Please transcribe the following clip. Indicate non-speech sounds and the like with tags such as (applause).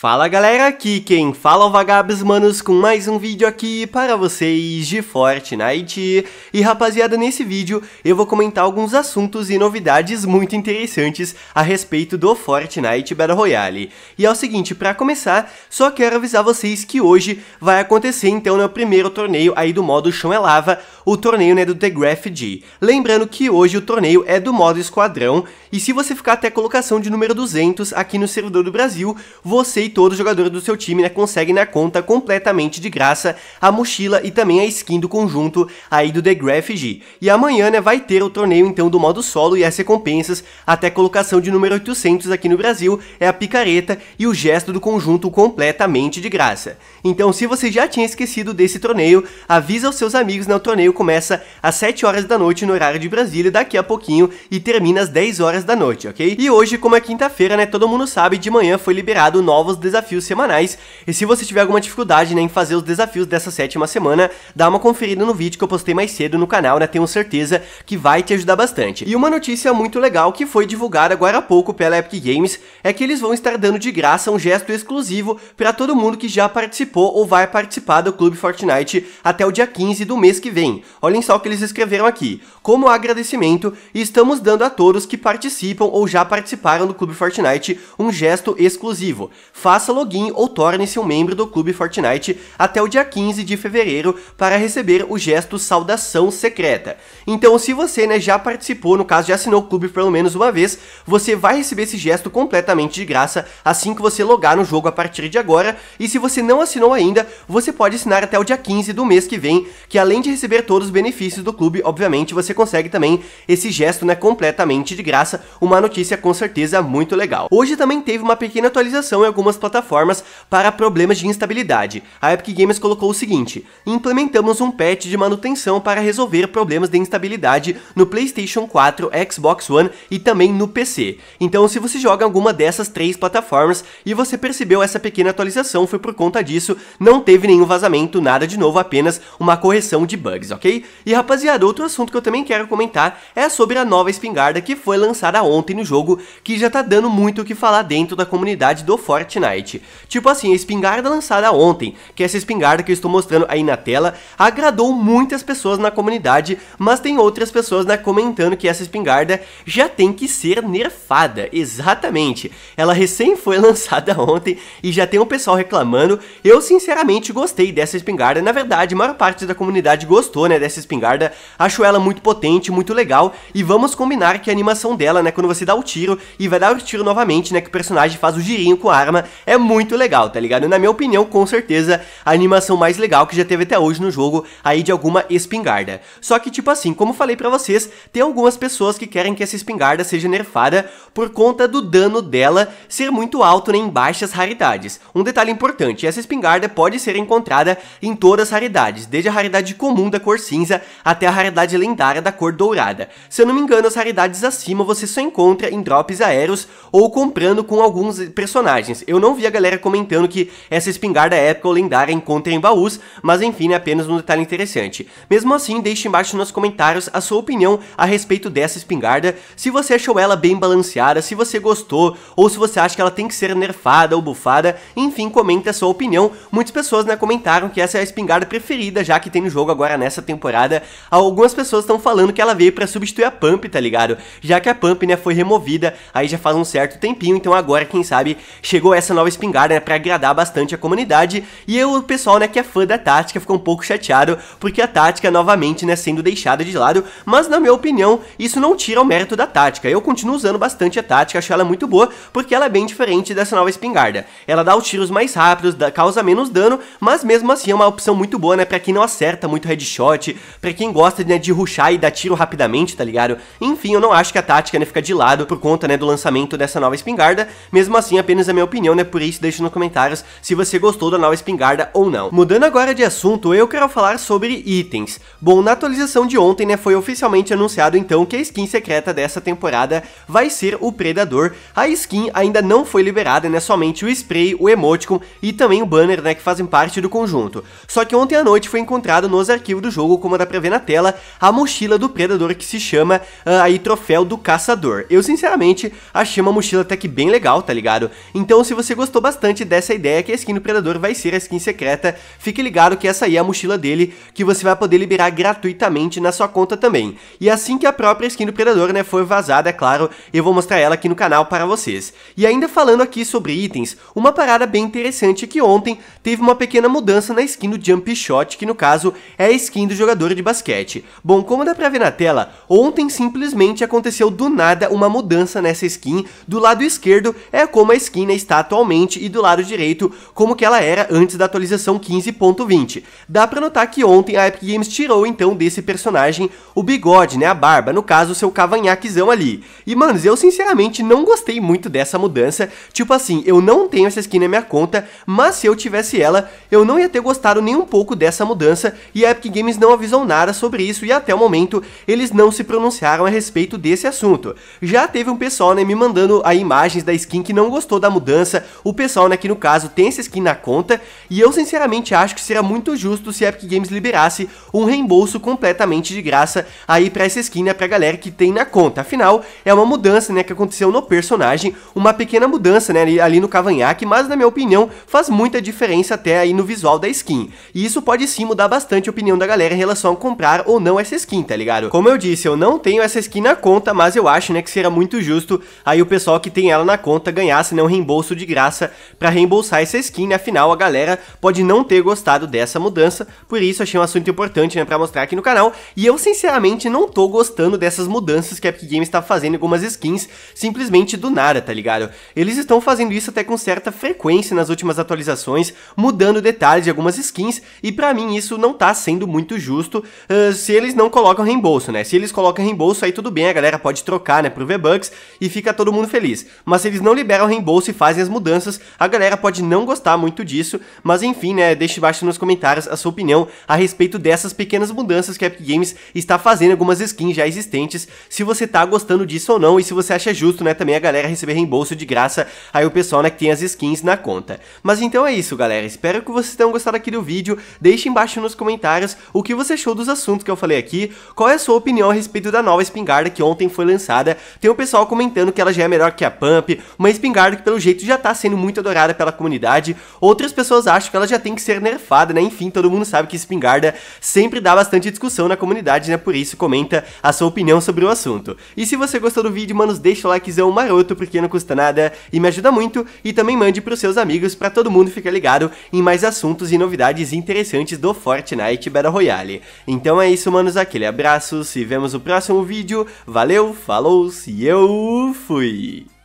Fala galera, aqui quem fala é o Vagabes Manos com mais um vídeo aqui para vocês de Fortnite. E rapaziada, nesse vídeo eu vou comentar alguns assuntos e novidades muito interessantes a respeito do Fortnite Battle Royale. E é o seguinte, para começar, só quero avisar vocês que hoje vai acontecer então no primeiro torneio aí do modo Chão é Lava, o torneio né, do The Graph G. Lembrando que hoje o torneio é do modo Esquadrão, e se você ficar até a colocação de número 200 aqui no servidor do Brasil, você todos os jogadores do seu time né, conseguem na conta completamente de graça a mochila e também a skin do conjunto aí do The G. E amanhã né, vai ter o torneio então do modo solo e as recompensas até colocação de número 800 aqui no Brasil é a picareta e o gesto do conjunto completamente de graça. Então se você já tinha esquecido desse torneio, avisa os seus amigos, né, o torneio começa às 7 horas da noite no horário de Brasília daqui a pouquinho e termina às 10 horas da noite, ok? E hoje, como é quinta-feira, né, todo mundo sabe, de manhã foi liberado novos os desafios semanais. E se você tiver alguma dificuldade né, em fazer os desafios dessa sétima semana, dá uma conferida no vídeo que eu postei mais cedo no canal, né? Tenho certeza que vai te ajudar bastante. E uma notícia muito legal que foi divulgada agora há pouco pela Epic Games é que eles vão estar dando de graça um gesto exclusivo para todo mundo que já participou ou vai participar do Clube Fortnite até o dia 15 do mês que vem. Olhem só o que eles escreveram aqui. Como agradecimento, estamos dando a todos que participam ou já participaram do Clube Fortnite um gesto exclusivo faça login ou torne-se um membro do Clube Fortnite até o dia 15 de fevereiro para receber o gesto Saudação Secreta. Então, se você né, já participou, no caso já assinou o clube pelo menos uma vez, você vai receber esse gesto completamente de graça assim que você logar no jogo a partir de agora. E se você não assinou ainda, você pode assinar até o dia 15 do mês que vem, que além de receber todos os benefícios do clube, obviamente você consegue também esse gesto né, completamente de graça, uma notícia com certeza muito legal. Hoje também teve uma pequena atualização em algumas plataformas para problemas de instabilidade. A Epic Games colocou o seguinte: implementamos um patch de manutenção para resolver problemas de instabilidade no PlayStation 4, Xbox One e também no PC. Então, se você joga alguma dessas três plataformas e você percebeu essa pequena atualização, foi por conta disso, não teve nenhum vazamento, nada de novo, apenas uma correção de bugs, ok? E rapaziada, outro assunto que eu também quero comentar é sobre a nova espingarda que foi lançada ontem no jogo, que já tá dando muito o que falar dentro da comunidade do Fortnite. Tipo assim, a espingarda lançada ontem, que é essa espingarda que eu estou mostrando aí na tela, agradou muitas pessoas na comunidade, mas tem outras pessoas né, comentando que essa espingarda já tem que ser nerfada, exatamente. Ela recém foi (laughs) lançada ontem e já tem o um pessoal reclamando, eu sinceramente gostei dessa espingarda, na verdade a maior parte da comunidade gostou né, dessa espingarda, acho ela muito potente, muito legal, e vamos combinar que a animação dela, né, quando você dá o tiro e vai dar o tiro novamente, né, que o personagem faz o girinho com a arma, é muito legal, tá ligado? Na minha opinião, com certeza, a animação mais legal que já teve até hoje no jogo, aí de alguma espingarda. Só que, tipo assim, como falei pra vocês, tem algumas pessoas que querem que essa espingarda seja nerfada por conta do dano dela ser muito alto né, em baixas raridades. Um detalhe importante, essa espingarda pode ser encontrada em todas as raridades, desde a raridade comum da cor cinza até a raridade lendária da cor dourada. Se eu não me engano, as raridades acima você só encontra em drops aéreos ou comprando com alguns personagens. Eu não não vi a galera comentando que essa espingarda épica ou lendária encontra em baús, mas enfim, é apenas um detalhe interessante. Mesmo assim, deixe embaixo nos comentários a sua opinião a respeito dessa espingarda, se você achou ela bem balanceada, se você gostou, ou se você acha que ela tem que ser nerfada ou bufada, enfim, comenta a sua opinião. Muitas pessoas né, comentaram que essa é a espingarda preferida, já que tem no jogo agora nessa temporada. Algumas pessoas estão falando que ela veio para substituir a Pump, tá ligado? Já que a Pump né, foi removida, aí já faz um certo tempinho, então agora, quem sabe, chegou essa nova espingarda, né, pra agradar bastante a comunidade, e eu, o pessoal, né, que é fã da tática ficou um pouco chateado, porque a tática, novamente, né, sendo deixada de lado, mas na minha opinião, isso não tira o mérito da tática, eu continuo usando bastante a tática, acho ela muito boa, porque ela é bem diferente dessa nova espingarda, ela dá os tiros mais rápidos, dá, causa menos dano, mas mesmo assim é uma opção muito boa, né, pra quem não acerta muito headshot, pra quem gosta, né, de ruxar e dar tiro rapidamente, tá ligado? Enfim, eu não acho que a tática, né, fica de lado por conta, né, do lançamento dessa nova espingarda, mesmo assim, apenas a minha opinião, né, é por isso deixe nos comentários se você gostou da nova espingarda ou não. Mudando agora de assunto, eu quero falar sobre itens. Bom, na atualização de ontem, né, foi oficialmente anunciado então que a skin secreta dessa temporada vai ser o Predador. A skin ainda não foi liberada, né, somente o spray, o emoticon e também o banner, né, que fazem parte do conjunto. Só que ontem à noite foi encontrado nos arquivos do jogo, como dá pra ver na tela, a mochila do Predador que se chama uh, aí Troféu do Caçador. Eu, sinceramente, achei uma mochila até que bem legal, tá ligado? Então, se você você gostou bastante dessa ideia que a skin do Predador vai ser a skin secreta, fique ligado que essa aí é a mochila dele, que você vai poder liberar gratuitamente na sua conta também. E assim que a própria skin do Predador né, for vazada, é claro, eu vou mostrar ela aqui no canal para vocês. E ainda falando aqui sobre itens, uma parada bem interessante é que ontem teve uma pequena mudança na skin do Jump Shot, que no caso é a skin do jogador de basquete. Bom, como dá pra ver na tela, ontem simplesmente aconteceu do nada uma mudança nessa skin, do lado esquerdo é como a skin né, está atualmente atualmente e do lado direito como que ela era antes da atualização 15.20. Dá para notar que ontem a Epic Games tirou então desse personagem o bigode, né, a barba, no caso seu cavanhaquezão ali. E manos, eu sinceramente não gostei muito dessa mudança, tipo assim, eu não tenho essa skin na minha conta, mas se eu tivesse ela, eu não ia ter gostado nem um pouco dessa mudança e a Epic Games não avisou nada sobre isso e até o momento eles não se pronunciaram a respeito desse assunto. Já teve um pessoal né, me mandando aí imagens da skin que não gostou da mudança, o pessoal, né, que no caso tem essa skin na conta, e eu sinceramente acho que seria muito justo se a Epic Games liberasse um reembolso completamente de graça aí pra essa skin, né, pra galera que tem na conta. Afinal, é uma mudança, né, que aconteceu no personagem, uma pequena mudança, né, ali no cavanhaque, mas na minha opinião faz muita diferença até aí no visual da skin. E isso pode sim mudar bastante a opinião da galera em relação a comprar ou não essa skin, tá ligado? Como eu disse, eu não tenho essa skin na conta, mas eu acho, né, que seria muito justo aí o pessoal que tem ela na conta ganhasse, né, um reembolso de graça graça para reembolsar essa skin, né? afinal a galera pode não ter gostado dessa mudança, por isso achei um assunto importante né, para mostrar aqui no canal, e eu sinceramente não tô gostando dessas mudanças que a Epic Games tá fazendo em algumas skins, simplesmente do nada, tá ligado? Eles estão fazendo isso até com certa frequência nas últimas atualizações, mudando detalhes de algumas skins, e para mim isso não tá sendo muito justo uh, se eles não colocam reembolso, né? Se eles colocam reembolso, aí tudo bem, a galera pode trocar, né, pro V-Bucks, e fica todo mundo feliz. Mas se eles não liberam reembolso e fazem as mudanças, mudanças. A galera pode não gostar muito disso, mas enfim, né, deixe embaixo nos comentários a sua opinião a respeito dessas pequenas mudanças que a Epic Games está fazendo algumas skins já existentes, se você tá gostando disso ou não e se você acha justo, né, também a galera receber reembolso de graça, aí o pessoal, né, que tem as skins na conta. Mas então é isso, galera, espero que vocês tenham gostado aqui do vídeo, deixe embaixo nos comentários o que você achou dos assuntos que eu falei aqui, qual é a sua opinião a respeito da nova espingarda que ontem foi lançada, tem o pessoal comentando que ela já é melhor que a Pump, uma espingarda que pelo jeito já tá sendo muito adorada pela comunidade, outras pessoas acham que ela já tem que ser nerfada, né? Enfim, todo mundo sabe que espingarda sempre dá bastante discussão na comunidade, né? Por isso, comenta a sua opinião sobre o assunto. E se você gostou do vídeo, manos, deixa o likezão maroto, porque não custa nada e me ajuda muito. E também mande pros seus amigos para todo mundo ficar ligado em mais assuntos e novidades interessantes do Fortnite Battle Royale. Então é isso, manos, aquele abraço, se vemos no próximo vídeo. Valeu, falou, e eu fui!